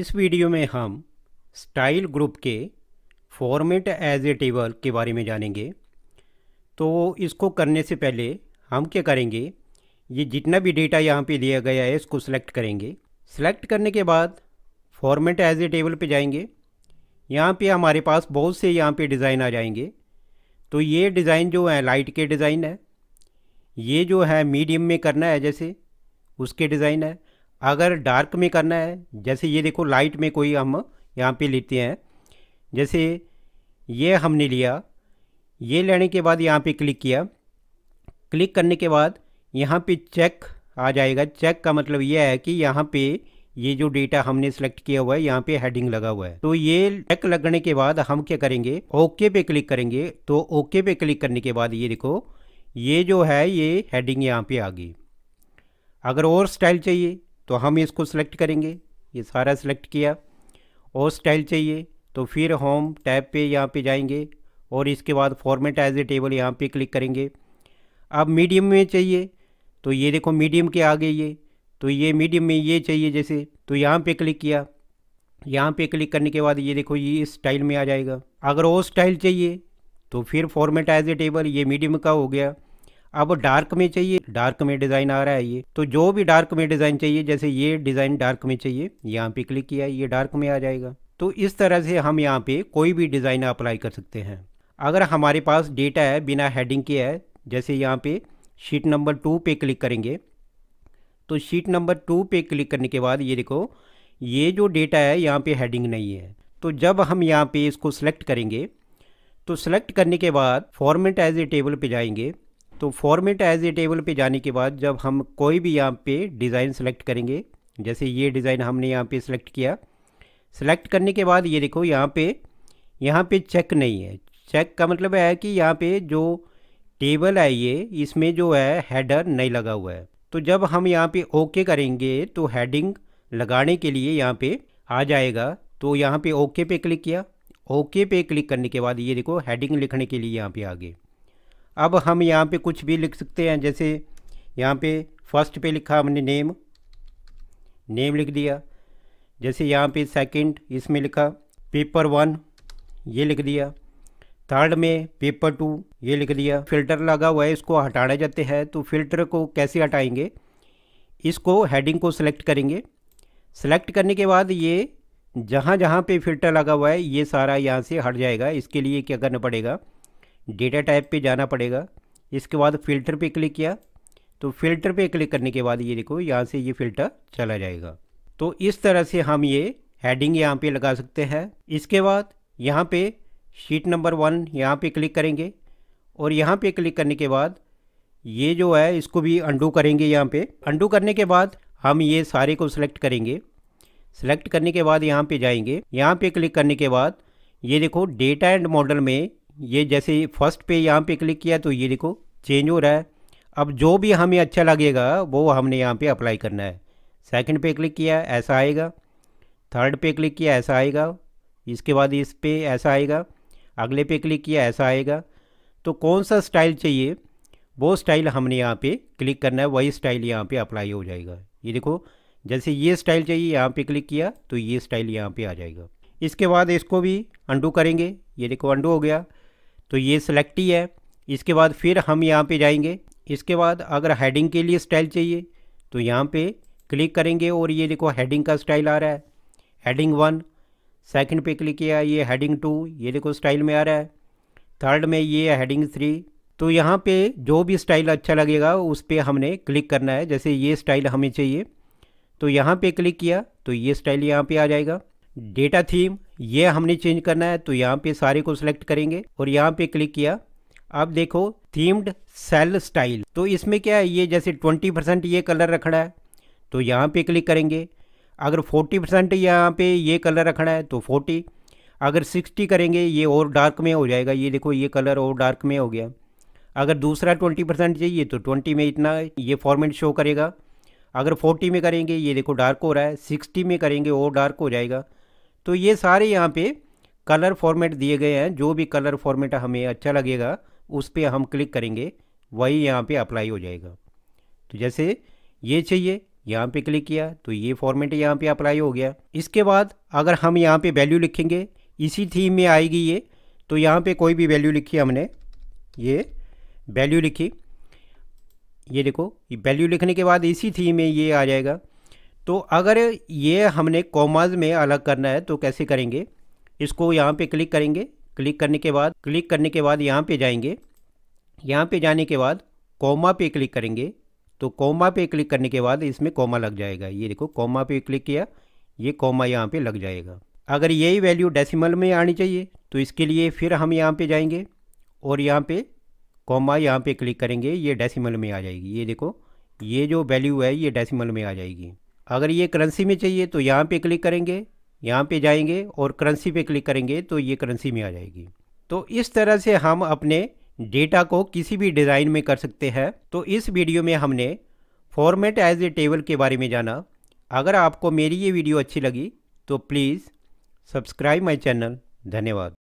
इस वीडियो में हम स्टाइल ग्रुप के फॉर्मेट एज ए टेबल के बारे में जानेंगे तो इसको करने से पहले हम क्या करेंगे ये जितना भी डेटा यहाँ पे दिया गया है इसको सिलेक्ट करेंगे सेलेक्ट करने के बाद फॉर्मेट एज ए टेबल पे जाएंगे यहाँ पे हमारे पास बहुत से यहाँ पे डिज़ाइन आ जाएंगे तो ये डिज़ाइन जो है लाइट के डिज़ाइन है ये जो है मीडियम में करना है जैसे उसके डिज़ाइन है अगर डार्क में करना है जैसे ये देखो लाइट में कोई हम यहाँ पे लेते हैं जैसे ये हमने लिया ये लेने के बाद यहाँ पे क्लिक किया क्लिक करने के बाद यहाँ पे चेक आ जाएगा चेक का मतलब ये है कि यहाँ पे ये जो डेटा हमने सेलेक्ट किया हुआ है यहाँ पे हेडिंग लगा हुआ है तो ये चेक लगने के बाद हम क्या करेंगे ओके पे क्लिक करेंगे तो ओके पे क्लिक करने के बाद ये देखो ये जो है ये हेडिंग यहाँ पे आ गई अगर और स्टाइल चाहिए तो हम इसको सिलेक्ट करेंगे ये सारा सेलेक्ट किया और स्टाइल चाहिए तो फिर होम टैब पे यहाँ पे जाएंगे और इसके बाद फॉर्मेट एज ए टेबल यहाँ पे क्लिक करेंगे अब मीडियम में चाहिए तो ये देखो मीडियम के आगे ये तो ये मीडियम में ये चाहिए जैसे तो यहाँ पे क्लिक किया यहाँ पे क्लिक करने के बाद ये देखो ये इस स्टाइल में आ जाएगा अगर और स्टाइल चाहिए तो फिर फॉर्मेट एज ए टेबल ये मीडियम का हो गया अब डार्क में चाहिए डार्क में डिज़ाइन आ रहा है ये तो जो भी डार्क में डिज़ाइन चाहिए जैसे ये डिज़ाइन डार्क में चाहिए यहाँ पे क्लिक किया ये डार्क में आ जाएगा तो इस तरह से हम यहाँ पे कोई भी डिज़ाइन अप्लाई कर सकते हैं अगर हमारे पास डेटा है बिना हेडिंग के है जैसे यहाँ पे शीट नंबर टू पे क्लिक करेंगे तो शीट नंबर टू पे क्लिक करने के बाद ये देखो ये जो डेटा है यहाँ पे हेडिंग नहीं है तो जब हम यहाँ पे इसको सेलेक्ट करेंगे तो सेलेक्ट करने के बाद फॉर्मेट एज ए टेबल पे जाएंगे तो फॉर्मेट एज ए टेबल पे जाने के बाद जब हम कोई भी यहाँ पे डिज़ाइन सेलेक्ट करेंगे जैसे ये डिज़ाइन हमने यहाँ पे सेलेक्ट किया सेलेक्ट करने के बाद ये देखो यहाँ पे यहाँ पे चेक नहीं है चेक का मतलब है कि यहाँ पे जो टेबल है ये इसमें जो है हेडर नहीं लगा हुआ है तो जब हम यहाँ पे ओके करेंगे तो हेडिंग लगाने के लिए यहाँ पे आ जाएगा तो यहाँ पे ओके पे क्लिक किया ओके पे क्लिक करने के बाद ये देखो हेडिंग लिखने के लिए यहाँ पे आ गए अब हम यहाँ पे कुछ भी लिख सकते हैं जैसे यहाँ पे फर्स्ट पे लिखा हमने नेम नेम लिख दिया जैसे यहाँ पे सेकंड इसमें लिखा पेपर वन ये लिख दिया थर्ड में पेपर टू ये लिख दिया फिल्टर लगा हुआ है इसको हटाना जाते हैं तो फिल्टर को कैसे हटाएंगे इसको हेडिंग को सिलेक्ट करेंगे सेलेक्ट करने के बाद ये जहाँ जहाँ पे फिल्टर लगा हुआ है ये सारा यहाँ से हट जाएगा इसके लिए क्या करना पड़ेगा डेटा टाइप पे जाना पड़ेगा इसके बाद फ़िल्टर पे क्लिक किया तो फ़िल्टर पे क्लिक करने के बाद ये देखो यहाँ से ये फ़िल्टर चला जाएगा तो इस तरह से हम ये हेडिंग यहाँ पे लगा सकते हैं इसके बाद यहाँ पे शीट नंबर वन यहाँ पे क्लिक करेंगे और यहाँ पे क्लिक करने के बाद ये जो है इसको भी अंडू करेंगे यहाँ पे अंडू करने के बाद हम ये सारे को सिलेक्ट करेंगे सिलेक्ट करने के बाद यहाँ पे जाएंगे यहाँ पे क्लिक करने के बाद ये देखो डेटा एंड मॉडल में ये जैसे फर्स्ट पे यहाँ पे क्लिक किया तो ये देखो चेंज हो रहा है अब जो भी हमें अच्छा लगेगा वो हमने यहाँ पे अप्लाई करना है सेकंड पे क्लिक किया ऐसा आएगा थर्ड पे क्लिक किया ऐसा आएगा इसके बाद इस पर ऐसा आएगा अगले पे क्लिक किया ऐसा आएगा तो कौन सा स्टाइल चाहिए वो स्टाइल हमने यहाँ पे क्लिक करना है वही स्टाइल यहाँ पे अप्लाई हो जाएगा ये देखो जैसे ये स्टाइल चाहिए यहाँ पे क्लिक किया तो ये स्टाइल यहाँ पे आ जाएगा इसके बाद इसको भी अंडू करेंगे ये देखो अंडू हो गया तो ये सिलेक्ट ही है इसके बाद फिर हम यहाँ पे जाएंगे इसके बाद अगर हेडिंग के लिए स्टाइल चाहिए तो यहाँ पे क्लिक करेंगे और ये देखो हेडिंग का स्टाइल आ रहा है हेडिंग वन सेकंड पे क्लिक किया ये हेडिंग टू ये देखो स्टाइल में आ रहा है थर्ड में ये हेडिंग थ्री तो यहाँ पे जो भी स्टाइल अच्छा लगेगा उस पर हमने क्लिक करना है जैसे ये स्टाइल हमें चाहिए तो यहाँ पर क्लिक किया तो ये स्टाइल यहाँ पर आ जाएगा डेटा थीम ये हमने चेंज करना है तो यहाँ पे सारे को सिलेक्ट करेंगे और यहाँ पे क्लिक किया अब देखो थीम्ड सेल स्टाइल तो इसमें क्या है ये जैसे 20 परसेंट ये कलर रखना है तो यहाँ पे क्लिक करेंगे अगर 40 परसेंट यहाँ पे ये कलर रखना है तो 40 अगर 60 करेंगे ये और डार्क में हो जाएगा ये देखो ये कलर और डार्क में हो गया अगर दूसरा 20 परसेंट चाहिए तो 20 में इतना ये फॉर्मेट शो करेगा अगर फोर्टी में करेंगे ये देखो डार्क हो रहा है सिक्सटी में करेंगे और डार्क हो जाएगा तो ये सारे यहाँ पे कलर फॉर्मेट दिए गए हैं जो भी कलर फॉर्मेट हमें अच्छा लगेगा उस पर हम क्लिक करेंगे वही यहाँ पे अप्लाई हो जाएगा तो जैसे ये चाहिए यहाँ पे क्लिक किया तो ये फॉर्मेट यहाँ पे अप्लाई हो गया इसके बाद अगर हम यहाँ पे वैल्यू लिखेंगे इसी थीम में आएगी ये तो यहाँ पे कोई भी वैल्यू लिखी हमने ये वैल्यू लिखी ये देखो ये वैल्यू लिखने के बाद इसी थीम में ये आ जाएगा तो अगर ये हमने कॉमाज में अलग करना है तो कैसे करेंगे इसको यहाँ पे क्लिक करेंगे क्लिक करने के बाद क्लिक करने के बाद यहाँ पे जाएंगे यहाँ पे जाने के बाद कॉमा पे क्लिक करेंगे तो कॉमा पे क्लिक करने के बाद इसमें कॉमा लग जाएगा ये देखो कॉमा पे क्लिक किया ये कॉमा यहाँ पे लग जाएगा अगर यही वैल्यू डेसिमल में आनी चाहिए तो इसके लिए फिर हम यहाँ पे जाएंगे और यहाँ पे कॉमा यहाँ पे क्लिक करेंगे ये डेसिमल में आ जाएगी ये देखो ये जो वैल्यू है ये डेसिमल में आ जाएगी अगर ये करेंसी में चाहिए तो यहाँ पे क्लिक करेंगे यहाँ पे जाएंगे और करेंसी पे क्लिक करेंगे तो ये करेंसी में आ जाएगी तो इस तरह से हम अपने डेटा को किसी भी डिज़ाइन में कर सकते हैं तो इस वीडियो में हमने फॉर्मेट एज ए टेबल के बारे में जाना अगर आपको मेरी ये वीडियो अच्छी लगी तो प्लीज़ सब्सक्राइब माई चैनल धन्यवाद